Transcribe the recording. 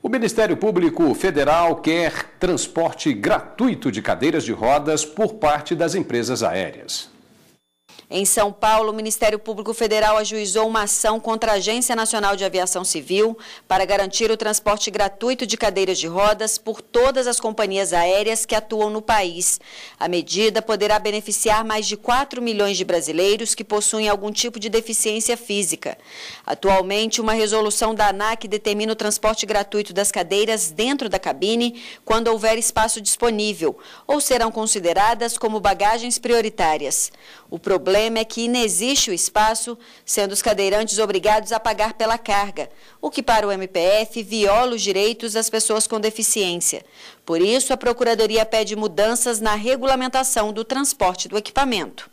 O Ministério Público Federal quer transporte gratuito de cadeiras de rodas por parte das empresas aéreas. Em São Paulo, o Ministério Público Federal ajuizou uma ação contra a Agência Nacional de Aviação Civil para garantir o transporte gratuito de cadeiras de rodas por todas as companhias aéreas que atuam no país. A medida poderá beneficiar mais de 4 milhões de brasileiros que possuem algum tipo de deficiência física. Atualmente, uma resolução da ANAC determina o transporte gratuito das cadeiras dentro da cabine quando houver espaço disponível, ou serão consideradas como bagagens prioritárias. O problema problema é que inexiste o espaço, sendo os cadeirantes obrigados a pagar pela carga, o que para o MPF viola os direitos das pessoas com deficiência. Por isso, a Procuradoria pede mudanças na regulamentação do transporte do equipamento.